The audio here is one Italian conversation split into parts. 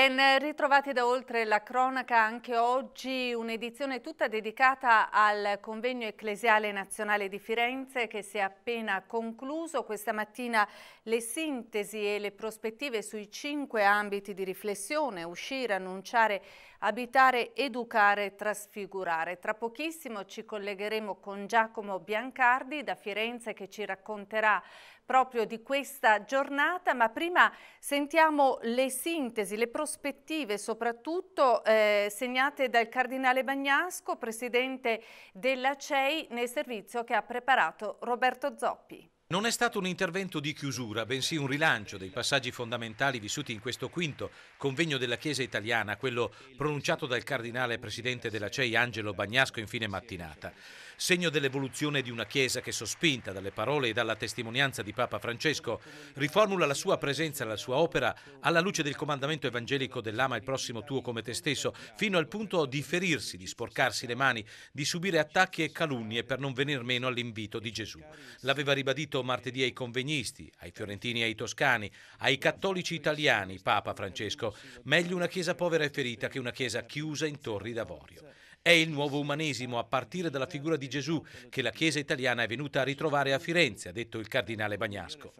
Ben ritrovati da oltre la cronaca anche oggi un'edizione tutta dedicata al convegno ecclesiale nazionale di Firenze che si è appena concluso. Questa mattina le sintesi e le prospettive sui cinque ambiti di riflessione, uscire, annunciare, abitare, educare, trasfigurare. Tra pochissimo ci collegheremo con Giacomo Biancardi da Firenze che ci racconterà proprio di questa giornata, ma prima sentiamo le sintesi, le prospettive soprattutto eh, segnate dal Cardinale Bagnasco, Presidente della CEI, nel servizio che ha preparato Roberto Zoppi. Non è stato un intervento di chiusura, bensì un rilancio dei passaggi fondamentali vissuti in questo quinto convegno della Chiesa italiana, quello pronunciato dal cardinale presidente della CEI Angelo Bagnasco in fine mattinata. Segno dell'evoluzione di una Chiesa che, sospinta dalle parole e dalla testimonianza di Papa Francesco, riformula la sua presenza e la sua opera alla luce del comandamento evangelico dell'ama il prossimo tuo come te stesso, fino al punto di ferirsi, di sporcarsi le mani, di subire attacchi e calunnie per non venir meno all'invito di Gesù. L'aveva ribadito detto martedì ai convegnisti, ai fiorentini e ai toscani, ai cattolici italiani, Papa Francesco, meglio una chiesa povera e ferita che una chiesa chiusa in torri d'avorio. È il nuovo umanesimo a partire dalla figura di Gesù che la Chiesa italiana è venuta a ritrovare a Firenze, ha detto il cardinale Bagnasco.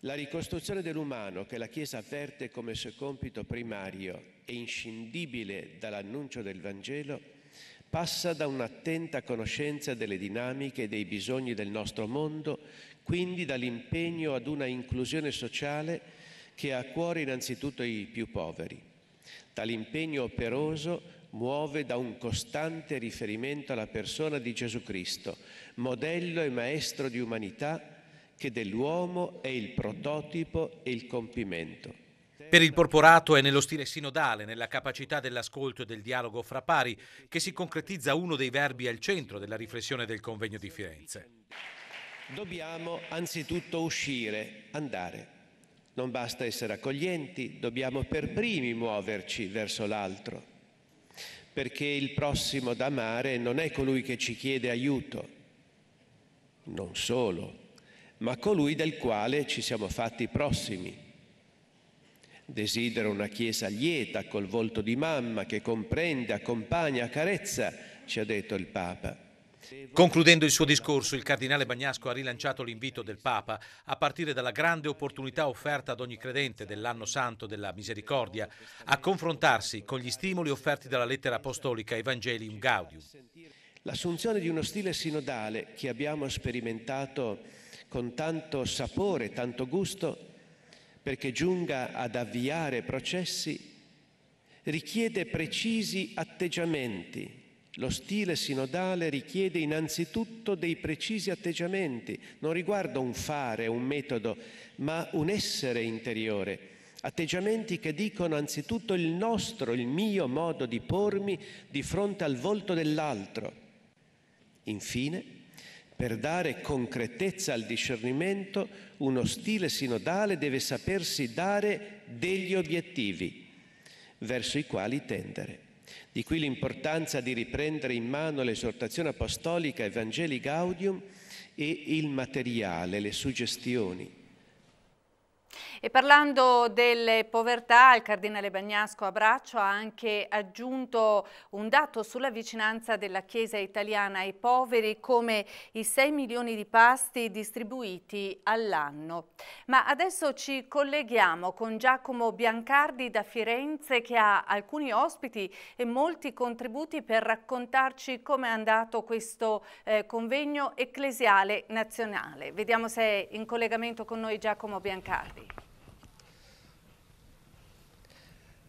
La ricostruzione dell'umano che la Chiesa verte come suo compito primario e inscindibile dall'annuncio del Vangelo passa da un'attenta conoscenza delle dinamiche e dei bisogni del nostro mondo, quindi dall'impegno ad una inclusione sociale che ha a cuore innanzitutto i più poveri. Tale impegno operoso muove da un costante riferimento alla persona di Gesù Cristo, modello e maestro di umanità che dell'uomo è il prototipo e il compimento. Per il porporato è nello stile sinodale, nella capacità dell'ascolto e del dialogo fra pari, che si concretizza uno dei verbi al centro della riflessione del convegno di Firenze. Dobbiamo anzitutto uscire, andare. Non basta essere accoglienti, dobbiamo per primi muoverci verso l'altro, perché il prossimo da amare non è colui che ci chiede aiuto, non solo, ma colui del quale ci siamo fatti prossimi Desidero una Chiesa lieta, col volto di mamma, che comprende, accompagna, carezza, ci ha detto il Papa. Concludendo il suo discorso, il cardinale Bagnasco ha rilanciato l'invito del Papa a partire dalla grande opportunità offerta ad ogni credente dell'anno santo della misericordia, a confrontarsi con gli stimoli offerti dalla lettera apostolica Evangelium Gaudium. L'assunzione di uno stile sinodale che abbiamo sperimentato con tanto sapore, tanto gusto, perché giunga ad avviare processi, richiede precisi atteggiamenti. Lo stile sinodale richiede innanzitutto dei precisi atteggiamenti, non riguarda un fare, un metodo, ma un essere interiore. Atteggiamenti che dicono anzitutto il nostro, il mio modo di pormi di fronte al volto dell'altro. Infine, per dare concretezza al discernimento, uno stile sinodale deve sapersi dare degli obiettivi verso i quali tendere. Di qui l'importanza di riprendere in mano l'esortazione apostolica Evangelii Gaudium e il materiale, le suggestioni e parlando delle povertà, il cardinale Bagnasco a braccio ha anche aggiunto un dato sulla vicinanza della Chiesa italiana ai poveri come i 6 milioni di pasti distribuiti all'anno. Ma adesso ci colleghiamo con Giacomo Biancardi da Firenze che ha alcuni ospiti e molti contributi per raccontarci come è andato questo eh, convegno ecclesiale nazionale. Vediamo se è in collegamento con noi Giacomo Biancardi.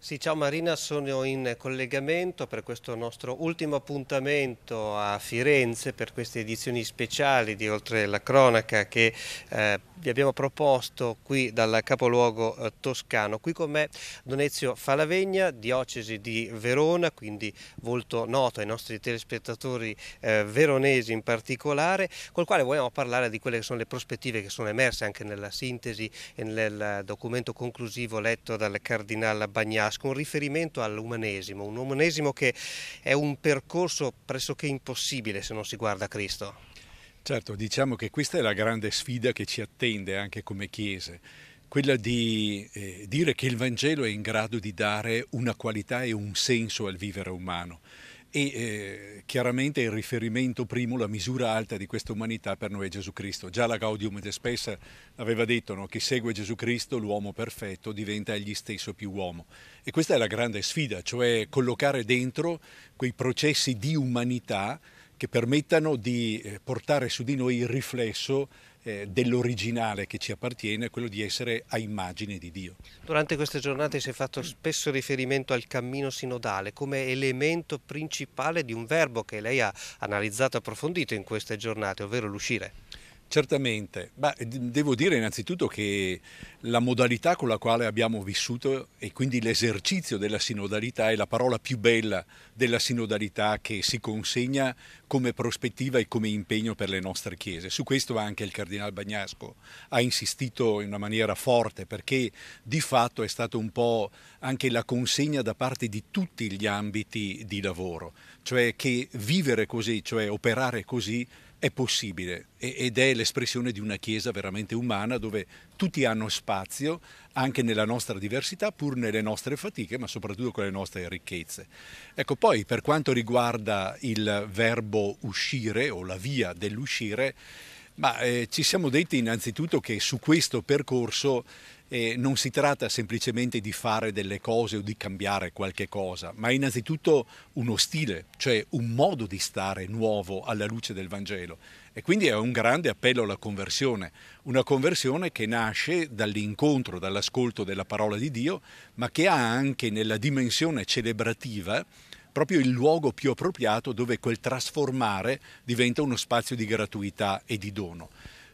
Sì, ciao Marina, sono in collegamento per questo nostro ultimo appuntamento a Firenze per queste edizioni speciali di Oltre la Cronaca che eh, vi abbiamo proposto qui dal capoluogo eh, toscano. Qui con me Donezio Falavegna, diocesi di Verona, quindi molto noto ai nostri telespettatori eh, veronesi in particolare, col quale vogliamo parlare di quelle che sono le prospettive che sono emerse anche nella sintesi e nel eh, documento conclusivo letto dal Cardinale Bagnasco Velasco un riferimento all'umanesimo, un umanesimo che è un percorso pressoché impossibile se non si guarda a Cristo. Certo, diciamo che questa è la grande sfida che ci attende anche come Chiese, quella di eh, dire che il Vangelo è in grado di dare una qualità e un senso al vivere umano e eh, chiaramente il riferimento primo, la misura alta di questa umanità per noi è Gesù Cristo. Già la Gaudium et Spes aveva detto no? chi segue Gesù Cristo, l'uomo perfetto, diventa egli stesso più uomo. E questa è la grande sfida, cioè collocare dentro quei processi di umanità che permettano di eh, portare su di noi il riflesso eh, dell'originale che ci appartiene, quello di essere a immagine di Dio. Durante queste giornate si è fatto spesso riferimento al cammino sinodale come elemento principale di un verbo che lei ha analizzato e approfondito in queste giornate, ovvero l'uscire. Certamente, Beh, devo dire innanzitutto che la modalità con la quale abbiamo vissuto e quindi l'esercizio della sinodalità è la parola più bella della sinodalità che si consegna come prospettiva e come impegno per le nostre chiese. Su questo anche il Cardinale Bagnasco ha insistito in una maniera forte perché di fatto è stata un po' anche la consegna da parte di tutti gli ambiti di lavoro, cioè che vivere così, cioè operare così è possibile ed è l'espressione di una Chiesa veramente umana dove tutti hanno spazio anche nella nostra diversità, pur nelle nostre fatiche, ma soprattutto con le nostre ricchezze. Ecco, poi per quanto riguarda il verbo uscire o la via dell'uscire, ma eh, ci siamo detti innanzitutto che su questo percorso eh, non si tratta semplicemente di fare delle cose o di cambiare qualche cosa, ma innanzitutto uno stile, cioè un modo di stare nuovo alla luce del Vangelo. E quindi è un grande appello alla conversione, una conversione che nasce dall'incontro, dall'ascolto della parola di Dio, ma che ha anche nella dimensione celebrativa proprio il luogo più appropriato dove quel trasformare diventa uno spazio di gratuità e di dono.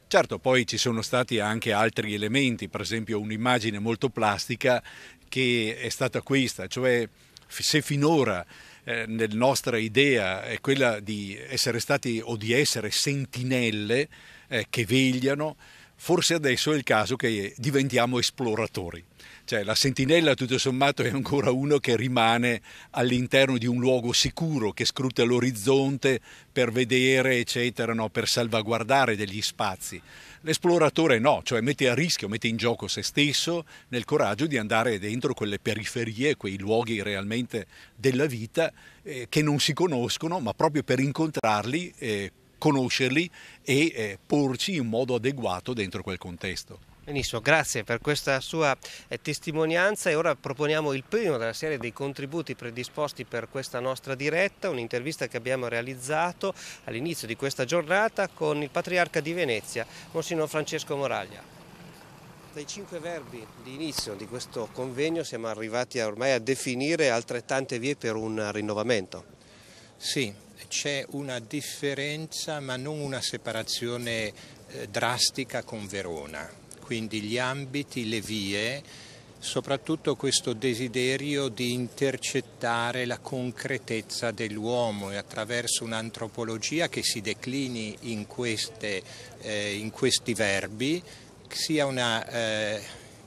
Certo, poi ci sono stati anche altri elementi, per esempio un'immagine molto plastica che è stata questa, cioè se finora eh, nella nostra idea è quella di essere stati o di essere sentinelle eh, che vegliano, forse adesso è il caso che diventiamo esploratori. Cioè la sentinella tutto sommato è ancora uno che rimane all'interno di un luogo sicuro, che scruta l'orizzonte per vedere, eccetera, no? per salvaguardare degli spazi. L'esploratore no, cioè mette a rischio, mette in gioco se stesso nel coraggio di andare dentro quelle periferie, quei luoghi realmente della vita eh, che non si conoscono, ma proprio per incontrarli eh, conoscerli e eh, porci in modo adeguato dentro quel contesto. Benissimo, grazie per questa sua eh, testimonianza e ora proponiamo il primo della serie dei contributi predisposti per questa nostra diretta, un'intervista che abbiamo realizzato all'inizio di questa giornata con il patriarca di Venezia, Monsignor Francesco Moraglia. Dai cinque verbi di inizio di questo convegno siamo arrivati ormai a definire altrettante vie per un rinnovamento. Sì, c'è una differenza ma non una separazione eh, drastica con Verona, quindi gli ambiti, le vie, soprattutto questo desiderio di intercettare la concretezza dell'uomo e attraverso un'antropologia che si declini in, queste, eh, in questi verbi sia una eh,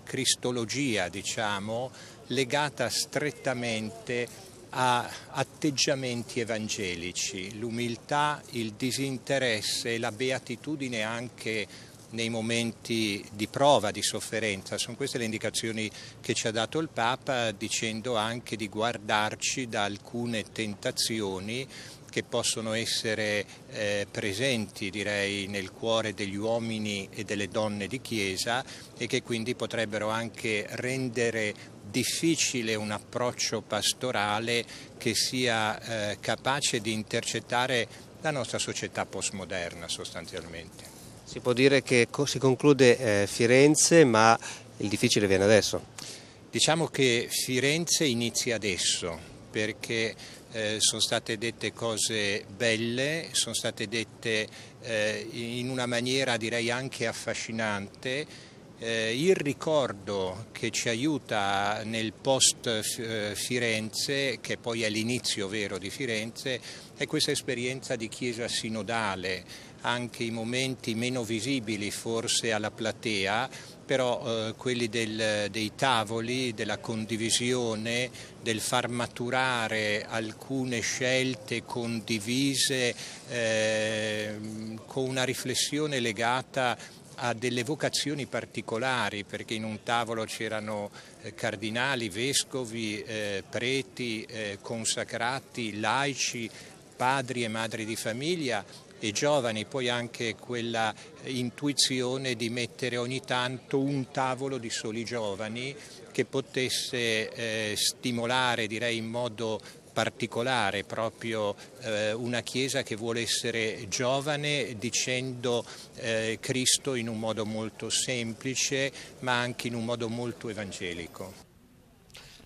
cristologia diciamo legata strettamente a atteggiamenti evangelici, l'umiltà, il disinteresse e la beatitudine anche nei momenti di prova, di sofferenza. Sono queste le indicazioni che ci ha dato il Papa dicendo anche di guardarci da alcune tentazioni che possono essere eh, presenti direi nel cuore degli uomini e delle donne di chiesa e che quindi potrebbero anche rendere difficile un approccio pastorale che sia eh, capace di intercettare la nostra società postmoderna sostanzialmente. Si può dire che si conclude eh, Firenze ma il difficile viene adesso? Diciamo che Firenze inizia adesso perché eh, sono state dette cose belle, sono state dette eh, in una maniera direi anche affascinante eh, il ricordo che ci aiuta nel post eh, Firenze, che poi è l'inizio vero di Firenze, è questa esperienza di chiesa sinodale, anche i momenti meno visibili forse alla platea, però eh, quelli del, dei tavoli, della condivisione, del far maturare alcune scelte condivise eh, con una riflessione legata ha delle vocazioni particolari perché in un tavolo c'erano eh, cardinali, vescovi, eh, preti, eh, consacrati, laici, padri e madri di famiglia e giovani, poi anche quella intuizione di mettere ogni tanto un tavolo di soli giovani che potesse eh, stimolare direi in modo particolare, proprio eh, una Chiesa che vuole essere giovane dicendo eh, Cristo in un modo molto semplice ma anche in un modo molto evangelico.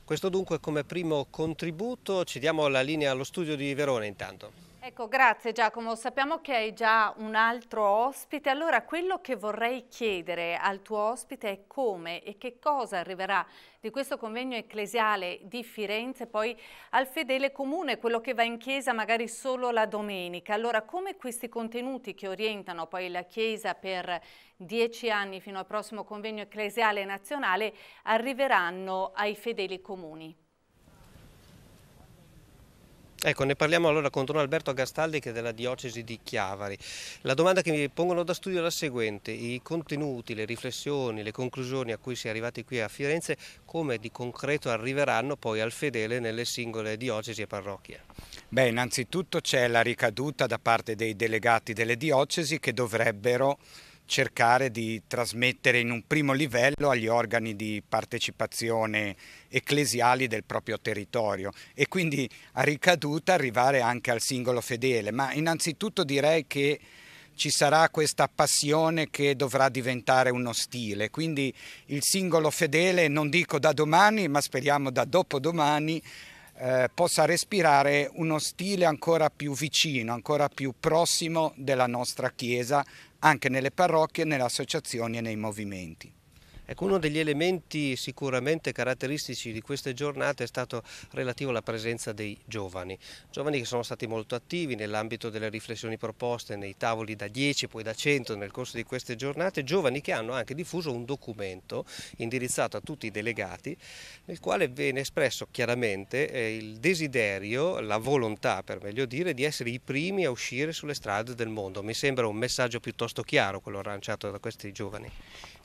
Questo dunque come primo contributo, ci diamo la linea allo studio di Verona intanto. Ecco, grazie Giacomo. Sappiamo che hai già un altro ospite. Allora, quello che vorrei chiedere al tuo ospite è come e che cosa arriverà di questo convegno ecclesiale di Firenze poi al fedele comune, quello che va in chiesa magari solo la domenica. Allora, come questi contenuti che orientano poi la chiesa per dieci anni fino al prossimo convegno ecclesiale nazionale arriveranno ai fedeli comuni? Ecco, ne parliamo allora con Don Alberto Gastaldi che è della diocesi di Chiavari. La domanda che mi pongono da studio è la seguente, i contenuti, le riflessioni, le conclusioni a cui si è arrivati qui a Firenze, come di concreto arriveranno poi al fedele nelle singole diocesi e parrocchie? Beh, innanzitutto c'è la ricaduta da parte dei delegati delle diocesi che dovrebbero cercare di trasmettere in un primo livello agli organi di partecipazione ecclesiali del proprio territorio e quindi a ricaduta arrivare anche al singolo fedele. Ma innanzitutto direi che ci sarà questa passione che dovrà diventare uno stile. Quindi il singolo fedele, non dico da domani, ma speriamo da dopodomani, eh, possa respirare uno stile ancora più vicino, ancora più prossimo della nostra Chiesa, anche nelle parrocchie, nelle associazioni e nei movimenti. Ecco, uno degli elementi sicuramente caratteristici di queste giornate è stato relativo alla presenza dei giovani, giovani che sono stati molto attivi nell'ambito delle riflessioni proposte nei tavoli da 10 poi da 100 nel corso di queste giornate, giovani che hanno anche diffuso un documento indirizzato a tutti i delegati nel quale viene espresso chiaramente eh, il desiderio, la volontà per meglio dire, di essere i primi a uscire sulle strade del mondo. Mi sembra un messaggio piuttosto chiaro quello lanciato da questi giovani.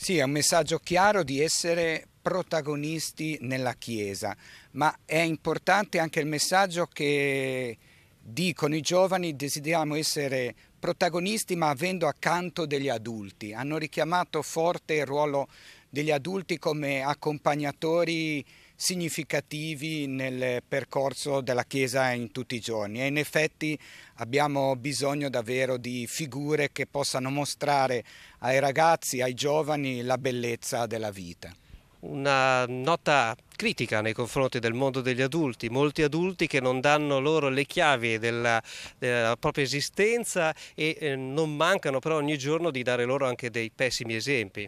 Sì, è un messaggio chiaro di essere protagonisti nella Chiesa, ma è importante anche il messaggio che dicono i giovani desideriamo essere protagonisti ma avendo accanto degli adulti. Hanno richiamato forte il ruolo degli adulti come accompagnatori significativi nel percorso della Chiesa in tutti i giorni e in effetti abbiamo bisogno davvero di figure che possano mostrare ai ragazzi, ai giovani la bellezza della vita. Una nota critica nei confronti del mondo degli adulti, molti adulti che non danno loro le chiavi della, della propria esistenza e eh, non mancano però ogni giorno di dare loro anche dei pessimi esempi.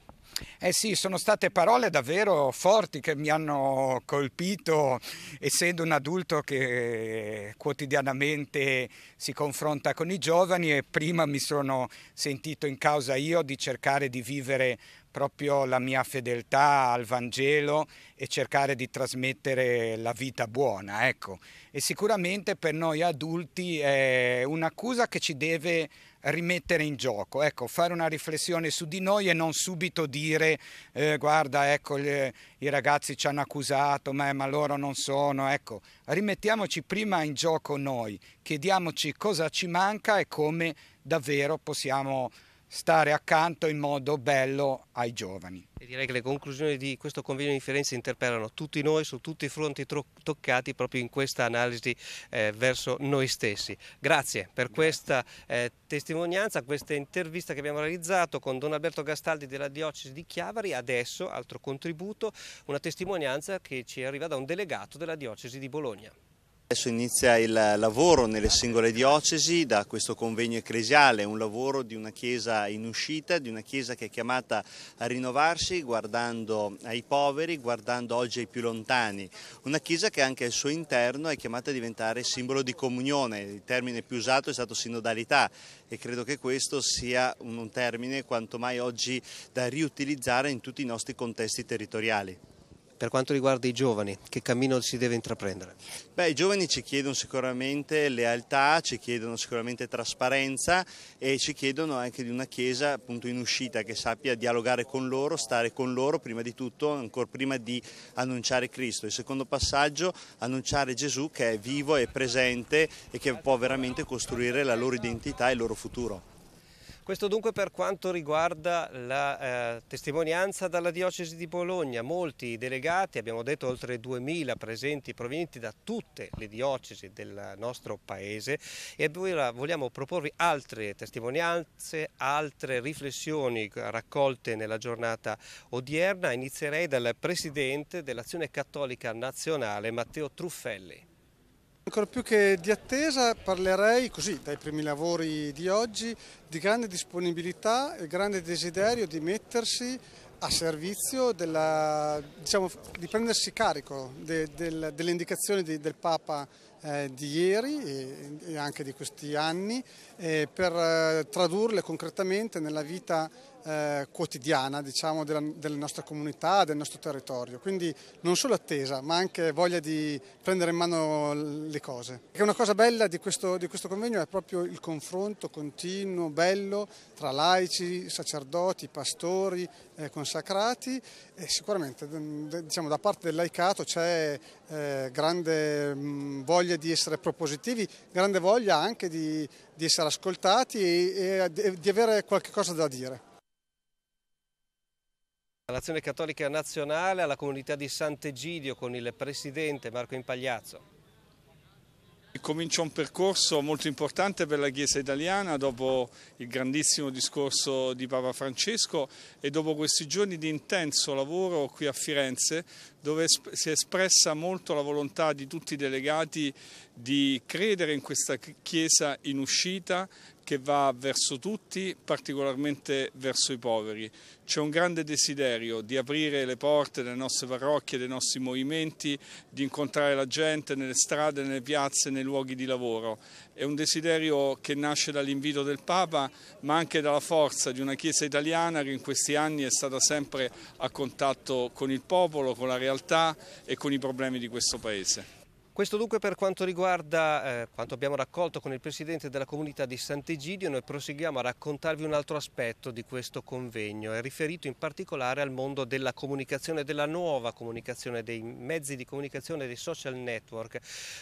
Eh sì, sono state parole davvero forti che mi hanno colpito, essendo un adulto che quotidianamente si confronta con i giovani e prima mi sono sentito in causa io di cercare di vivere proprio la mia fedeltà al Vangelo e cercare di trasmettere la vita buona, ecco. E sicuramente per noi adulti è un'accusa che ci deve rimettere in gioco, ecco, fare una riflessione su di noi e non subito dire eh, guarda ecco le, i ragazzi ci hanno accusato ma, eh, ma loro non sono, ecco, rimettiamoci prima in gioco noi, chiediamoci cosa ci manca e come davvero possiamo stare accanto in modo bello ai giovani. E direi che le conclusioni di questo convegno di Firenze interpellano tutti noi su tutti i fronti toccati proprio in questa analisi eh, verso noi stessi. Grazie per questa eh, testimonianza, questa intervista che abbiamo realizzato con Don Alberto Gastaldi della Diocesi di Chiavari. Adesso, altro contributo, una testimonianza che ci arriva da un delegato della Diocesi di Bologna. Adesso inizia il lavoro nelle singole diocesi da questo convegno ecclesiale, un lavoro di una Chiesa in uscita, di una Chiesa che è chiamata a rinnovarsi guardando ai poveri, guardando oggi ai più lontani, una Chiesa che anche al suo interno è chiamata a diventare simbolo di comunione, il termine più usato è stato sinodalità e credo che questo sia un termine quanto mai oggi da riutilizzare in tutti i nostri contesti territoriali per quanto riguarda i giovani, che cammino si deve intraprendere? Beh, i giovani ci chiedono sicuramente lealtà, ci chiedono sicuramente trasparenza e ci chiedono anche di una Chiesa appunto in uscita che sappia dialogare con loro, stare con loro prima di tutto, ancora prima di annunciare Cristo. Il secondo passaggio, annunciare Gesù che è vivo e presente e che può veramente costruire la loro identità e il loro futuro. Questo dunque per quanto riguarda la eh, testimonianza dalla diocesi di Bologna. Molti delegati, abbiamo detto oltre 2000 presenti provenienti da tutte le diocesi del nostro paese e ora vogliamo proporvi altre testimonianze, altre riflessioni raccolte nella giornata odierna. Inizierei dal Presidente dell'Azione Cattolica Nazionale Matteo Truffelli. Ancora più che di attesa parlerei così dai primi lavori di oggi di grande disponibilità e grande desiderio di mettersi a servizio della, diciamo, di prendersi carico de, de, delle indicazioni di, del Papa eh, di ieri e, anche di questi anni eh, per eh, tradurle concretamente nella vita quotidiana diciamo, della, della, nostra comunità, del nostro territorio. Quindi non solo attesa ma anche voglia di prendere in mano le cose. E una cosa bella di questo, di questo convegno è proprio il confronto continuo, bello, tra laici, sacerdoti, pastori, eh, consacrati e eh, sicuramente diciamo, da parte dell'AICATO c'è eh, grande mh, voglia di essere propositivi, grande voglia anche di, di essere ascoltati e, e di avere qualche cosa da dire. All'Azione Cattolica Nazionale, alla comunità di Sant'Egidio con il Presidente Marco Impagliazzo. Comincia un percorso molto importante per la Chiesa italiana dopo il grandissimo discorso di Papa Francesco e dopo questi giorni di intenso lavoro qui a Firenze dove si è espressa molto la volontà di tutti i delegati di credere in questa Chiesa in uscita, che va verso tutti, particolarmente verso i poveri. C'è un grande desiderio di aprire le porte delle nostre parrocchie, dei nostri movimenti, di incontrare la gente nelle strade, nelle piazze, nei luoghi di lavoro. È un desiderio che nasce dall'invito del Papa, ma anche dalla forza di una Chiesa italiana che in questi anni è stata sempre a contatto con il popolo, con la realtà e con i problemi di questo Paese. Questo dunque per quanto riguarda eh, quanto abbiamo raccolto con il Presidente della Comunità di Sant'Egidio, noi proseguiamo a raccontarvi un altro aspetto di questo convegno, è riferito in particolare al mondo della comunicazione, della nuova comunicazione, dei mezzi di comunicazione, dei social network.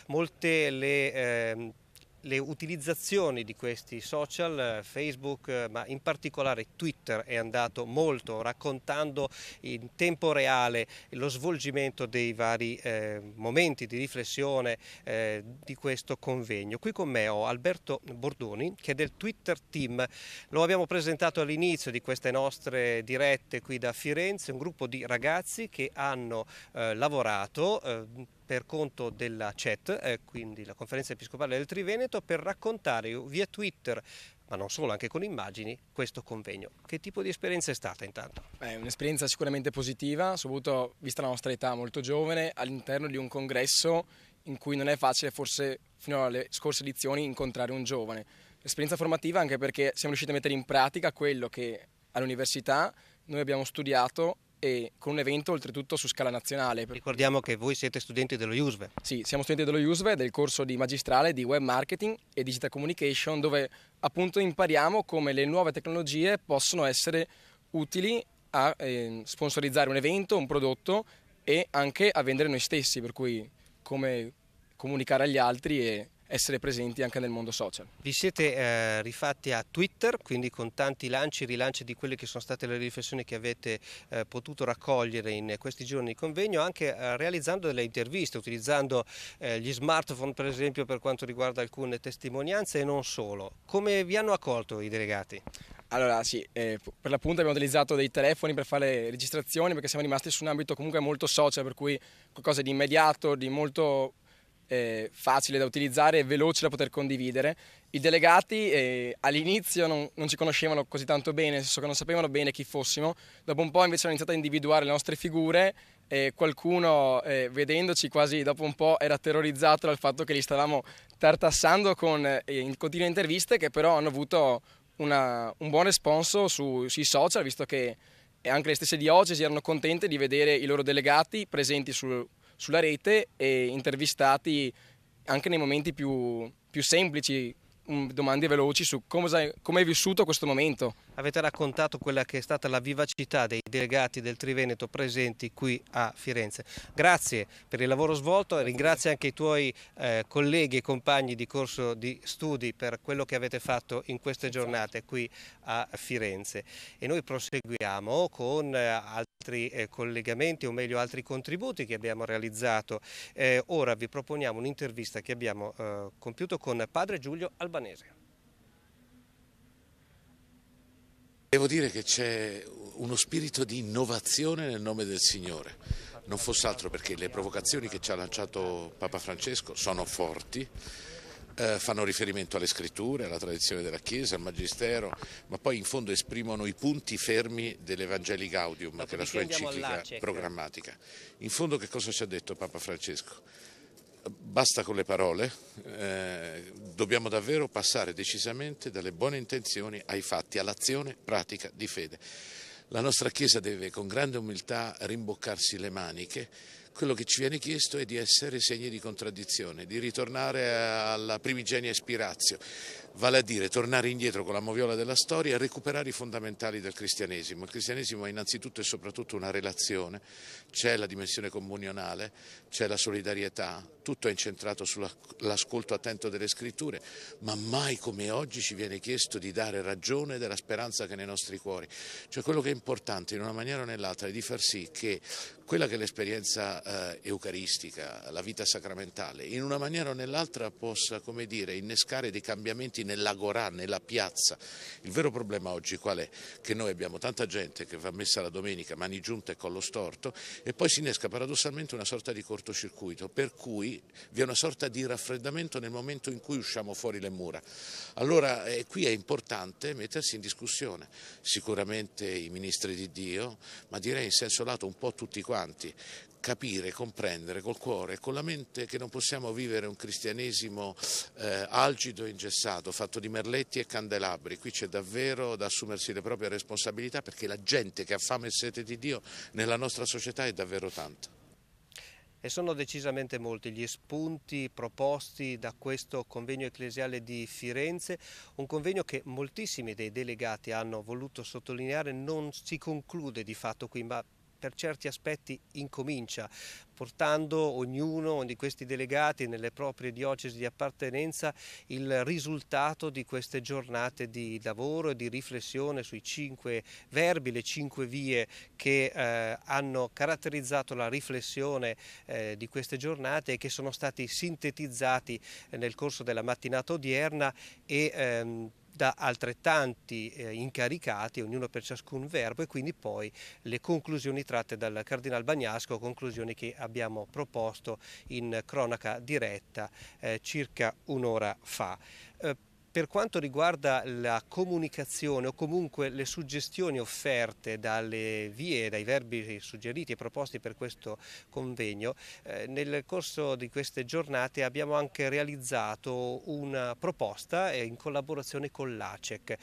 Molte le... Eh, le utilizzazioni di questi social, eh, Facebook, eh, ma in particolare Twitter è andato molto raccontando in tempo reale lo svolgimento dei vari eh, momenti di riflessione eh, di questo convegno. Qui con me ho Alberto Bordoni che è del Twitter Team, lo abbiamo presentato all'inizio di queste nostre dirette qui da Firenze, un gruppo di ragazzi che hanno eh, lavorato eh, per conto della CET, eh, quindi la Conferenza Episcopale del Triveneto, per raccontare via Twitter ma non solo, anche con immagini, questo convegno. Che tipo di esperienza è stata intanto? È un'esperienza sicuramente positiva, soprattutto vista la nostra età molto giovane, all'interno di un congresso in cui non è facile forse fino alle scorse edizioni incontrare un giovane. L'esperienza formativa anche perché siamo riusciti a mettere in pratica quello che all'università noi abbiamo studiato e con un evento oltretutto su scala nazionale. Ricordiamo che voi siete studenti dello IUSVE. Sì, siamo studenti dello IUSVE del corso di magistrale di web marketing e digital communication dove appunto impariamo come le nuove tecnologie possono essere utili a eh, sponsorizzare un evento, un prodotto e anche a vendere noi stessi, per cui come comunicare agli altri e essere presenti anche nel mondo social. Vi siete eh, rifatti a Twitter, quindi con tanti lanci e rilanci di quelle che sono state le riflessioni che avete eh, potuto raccogliere in questi giorni di convegno, anche eh, realizzando delle interviste, utilizzando eh, gli smartphone per esempio per quanto riguarda alcune testimonianze e non solo. Come vi hanno accolto i delegati? Allora sì, eh, per l'appunto abbiamo utilizzato dei telefoni per fare registrazioni perché siamo rimasti su un ambito comunque molto social, per cui qualcosa di immediato, di molto eh, facile da utilizzare e veloce da poter condividere. I delegati eh, all'inizio non, non, ci conoscevano così tanto bene, nel senso che non sapevano bene chi fossimo, dopo un po' invece hanno iniziato a individuare le nostre figure e qualcuno eh, vedendoci quasi dopo un po' era terrorizzato dal fatto che li stavamo tartassando con eh, in continue interviste che però hanno avuto una, un buon responso su, sui social, visto che eh, anche le stesse diocesi erano contente di vedere i loro delegati presenti su sulla rete e intervistati anche nei momenti più, più semplici, mm, domande veloci su come, come hai vissuto questo momento, avete raccontato quella che è stata la vivacità dei delegati del Triveneto presenti qui a Firenze. Grazie per il lavoro svolto e ringrazio anche i tuoi eh, colleghi e compagni di corso di studi per quello che avete fatto in queste esatto. giornate qui a Firenze. E noi proseguiamo con eh, altri eh, collegamenti o meglio altri contributi che abbiamo realizzato. Eh, ora vi proponiamo un'intervista che abbiamo eh, compiuto con padre Giulio Albanese. Devo dire che c'è uno spirito di innovazione nel nome del Signore, non fosse altro perché le provocazioni che ci ha lanciato Papa Francesco sono forti, eh, fanno riferimento alle scritture, alla tradizione della Chiesa, al Magistero, ma poi in fondo esprimono i punti fermi dell'Evangeli Gaudium, che è la sua enciclica programmatica. In fondo che cosa ci ha detto Papa Francesco? Basta con le parole, eh, dobbiamo davvero passare decisamente dalle buone intenzioni ai fatti, all'azione pratica di fede. La nostra Chiesa deve con grande umiltà rimboccarsi le maniche. Quello che ci viene chiesto è di essere segni di contraddizione, di ritornare alla primigenia ispirazio, vale a dire tornare indietro con la moviola della storia e recuperare i fondamentali del cristianesimo. Il cristianesimo è innanzitutto e soprattutto una relazione, c'è la dimensione comunionale, c'è la solidarietà, tutto è incentrato sull'ascolto attento delle scritture, ma mai come oggi ci viene chiesto di dare ragione della speranza che è nei nostri cuori. Cioè quello che è importante in una maniera o nell'altra è di far sì che quella che è l'esperienza eh, eucaristica, la vita sacramentale, in una maniera o nell'altra possa, come dire, innescare dei cambiamenti mercati, nell'agorà, nella piazza. Il vero problema oggi qual è? Che noi abbiamo tanta gente che va messa la domenica mani giunte e collo storto e poi si innesca paradossalmente una sorta di cortocircuito per cui vi è una sorta di raffreddamento nel momento in cui usciamo fuori le mura. Allora eh, qui è importante mettersi in discussione sicuramente i ministri di Dio ma direi in senso lato un po' tutti quanti capire, comprendere col cuore e con la mente che non possiamo vivere un cristianesimo eh, algido e ingessato, fatto di merletti e candelabri. Qui c'è davvero da assumersi le proprie responsabilità perché la gente che ha fame e sete di Dio nella nostra società è davvero tanta. E sono decisamente molti gli spunti proposti da questo convegno ecclesiale di Firenze, un convegno che moltissimi dei delegati hanno voluto sottolineare, non si conclude di fatto qui, ma per certi aspetti incomincia, portando ognuno di questi delegati nelle proprie diocesi di appartenenza il risultato di queste giornate di lavoro e di riflessione sui cinque verbi, le cinque vie che eh, hanno caratterizzato la riflessione eh, di queste giornate e che sono stati sintetizzati nel corso della mattinata odierna e ehm, lista altrettanti eh, incaricati, ognuno per ciascun verbo e quindi poi le conclusioni tratte dal Cardinal Bagnasco, conclusioni che abbiamo proposto in cronaca diretta eh, circa un'ora fa. Eh, per quanto riguarda la comunicazione o comunque le suggestioni offerte dalle vie, dai verbi suggeriti e proposti per questo convegno, eh, nel corso di queste giornate abbiamo anche realizzato una proposta eh, in collaborazione con l'ACEC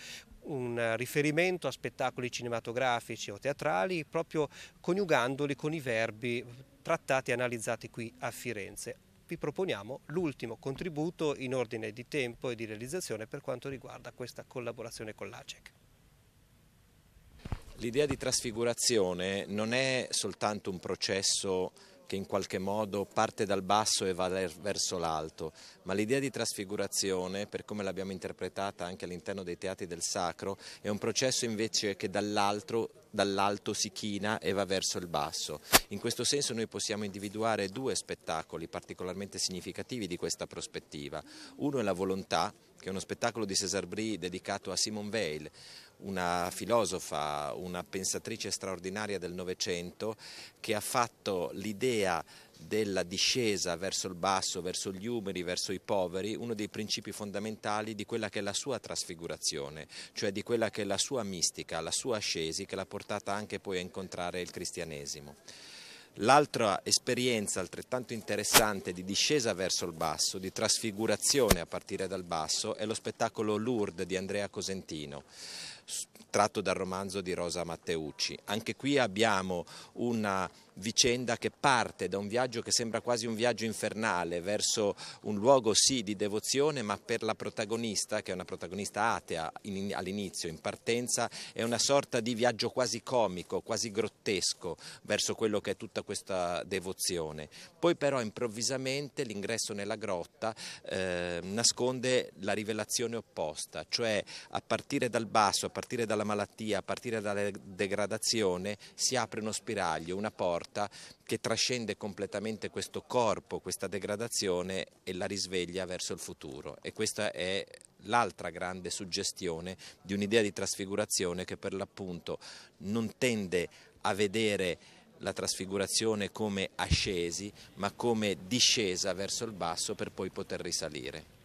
un riferimento a spettacoli cinematografici o teatrali proprio coniugandoli con i verbi trattati e analizzati qui a Firenze vi proponiamo l'ultimo contributo in ordine di tempo e di realizzazione per quanto riguarda questa collaborazione con l'ACEC. L'idea di trasfigurazione non è soltanto un processo che in qualche modo parte dal basso e va verso l'alto, ma l'idea di trasfigurazione, per come l'abbiamo interpretata anche all'interno dei teatri del sacro, è un processo invece che dall'alto si china e va verso il basso. In questo senso noi possiamo individuare due spettacoli particolarmente significativi di questa prospettiva. Uno è La volontà, che è uno spettacolo di César Brie dedicato a Simone Weil, una filosofa, una pensatrice straordinaria del Novecento che ha fatto l'idea della discesa verso il basso, verso gli umeri, verso i poveri, uno dei principi fondamentali di quella che è la sua trasfigurazione, cioè di quella che è la sua mistica, la sua ascesi che l'ha portata anche poi a incontrare il cristianesimo. L'altra esperienza altrettanto interessante di discesa verso il basso, di trasfigurazione a partire dal basso, è lo spettacolo Lourdes di Andrea Cosentino tratto dal romanzo di Rosa Matteucci. Anche qui abbiamo una vicenda che parte da un viaggio che sembra quasi un viaggio infernale verso un luogo sì di devozione ma per la protagonista che è una protagonista atea all'inizio in partenza è una sorta di viaggio quasi comico, quasi grottesco verso quello che è tutta questa devozione. Poi però improvvisamente l'ingresso nella grotta eh, nasconde la rivelazione opposta, cioè a partire dal basso, a partire dalla malattia, a partire dalla degradazione si apre uno spiraglio, una porta morta che trascende completamente questo corpo, questa degradazione e la risveglia verso il futuro e questa è l'altra grande suggestione di un'idea di trasfigurazione che per l'appunto non tende a vedere la trasfigurazione come ascesi ma come discesa verso il basso per poi poter risalire.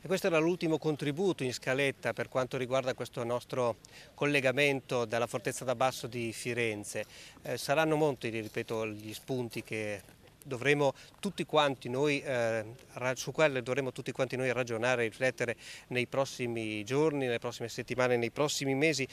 E questo era l'ultimo contributo in scaletta per quanto riguarda questo nostro collegamento dalla fortezza da basso di Firenze. Eh, saranno molti, ripeto, gli spunti che dovremo tutti quanti noi, eh, su quelle dovremo tutti quanti noi ragionare e riflettere nei prossimi giorni, nelle prossime settimane, nei prossimi mesi,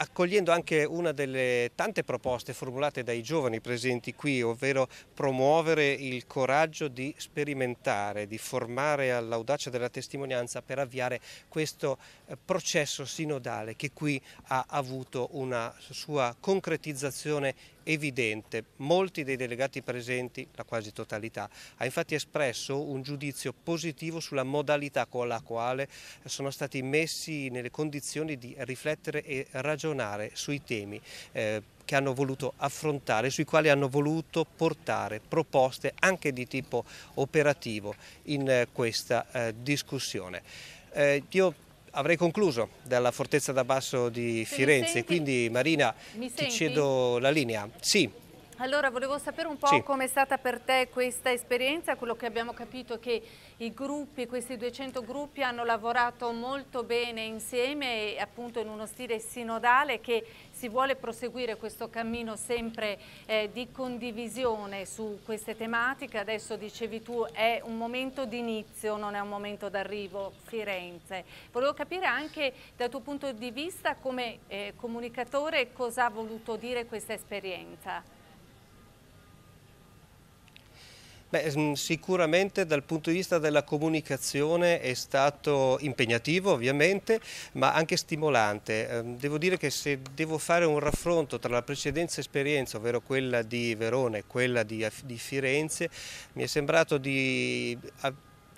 accogliendo anche una delle tante proposte formulate dai giovani presenti qui, ovvero promuovere il coraggio di sperimentare, di formare all'audacia della testimonianza per avviare questo eh, processo sinodale che qui ha avuto una sua concretizzazione evidente. Molti dei delegati presenti, la quasi totalità, ha infatti espresso un giudizio positivo sulla modalità con la quale sono stati messi nelle condizioni di riflettere e ragionare sui temi. Eh, che hanno voluto affrontare, sui quali hanno voluto portare proposte anche di tipo operativo in eh, questa eh, discussione. Eh, io avrei concluso dalla fortezza da basso di Firenze, quindi Marina ti cedo la linea. Sì. Allora volevo sapere un po' sì. è stata per te questa esperienza, quello che abbiamo capito è che i gruppi, questi 200 gruppi hanno lavorato molto bene insieme appunto in uno stile sinodale che si vuole proseguire questo cammino sempre eh, di condivisione su queste tematiche. Adesso dicevi tu è un momento di inizio, non è un momento d'arrivo Firenze. Volevo capire anche dal tuo punto di vista come eh, comunicatore cosa ha voluto dire questa esperienza. Beh, sicuramente dal punto di vista della comunicazione è stato impegnativo ovviamente, ma anche stimolante. Ehm, devo dire che se devo fare un raffronto tra la precedenza esperienza, ovvero quella di Verona e quella di, di Firenze, mi è sembrato di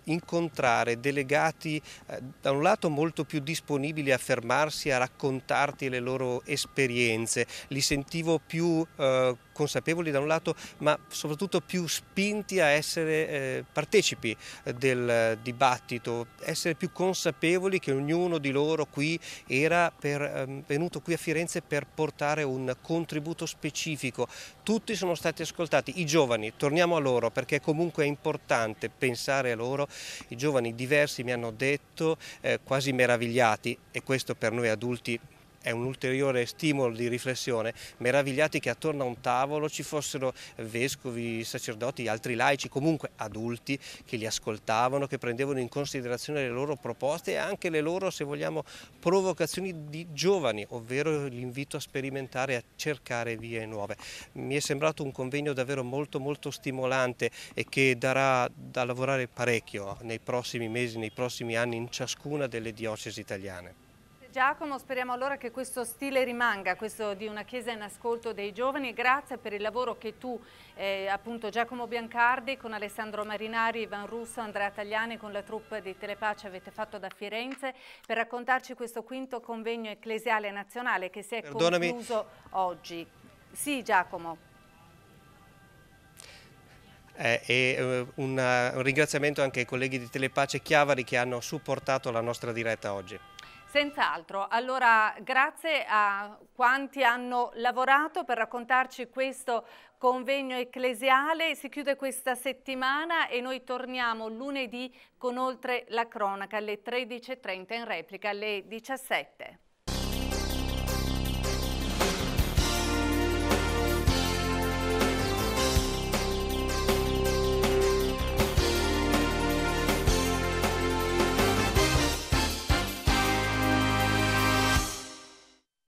incontrare delegati eh, da un lato molto più disponibili a fermarsi, a raccontarti le loro esperienze, li sentivo più... Eh, consapevoli da un lato, ma soprattutto più spinti a essere eh, partecipi eh, del dibattito, essere più consapevoli che ognuno di loro qui era per, eh, venuto qui a Firenze per portare un contributo specifico. Tutti sono stati ascoltati, i giovani, torniamo a loro perché comunque è importante pensare a loro, i giovani diversi mi hanno detto, eh, quasi meravigliati e questo per noi adulti è un ulteriore stimolo di riflessione, meravigliati che attorno a un tavolo ci fossero vescovi, sacerdoti, altri laici, comunque adulti che li ascoltavano, che prendevano in considerazione le loro proposte e anche le loro, se vogliamo, provocazioni di giovani, ovvero l'invito a sperimentare, a cercare vie nuove. Mi è sembrato un convegno davvero molto molto stimolante e che darà da lavorare parecchio nei prossimi mesi, nei prossimi anni in ciascuna delle diocesi italiane. Giacomo, speriamo allora che questo stile rimanga, questo di una chiesa in ascolto dei giovani grazie per il lavoro che tu, eh, appunto Giacomo Biancardi, con Alessandro Marinari, Ivan Russo, Andrea Tagliani, con la troupe di Telepace avete fatto da Firenze per raccontarci questo quinto convegno ecclesiale nazionale che si è Perdonami. concluso oggi. Sì Giacomo. Eh, e eh, un, un ringraziamento anche ai colleghi di Telepace Chiavari che hanno supportato la nostra diretta oggi. Senz'altro, allora grazie a quanti hanno lavorato per raccontarci questo convegno ecclesiale, si chiude questa settimana e noi torniamo lunedì con oltre la cronaca alle 13.30 in replica alle 17.00.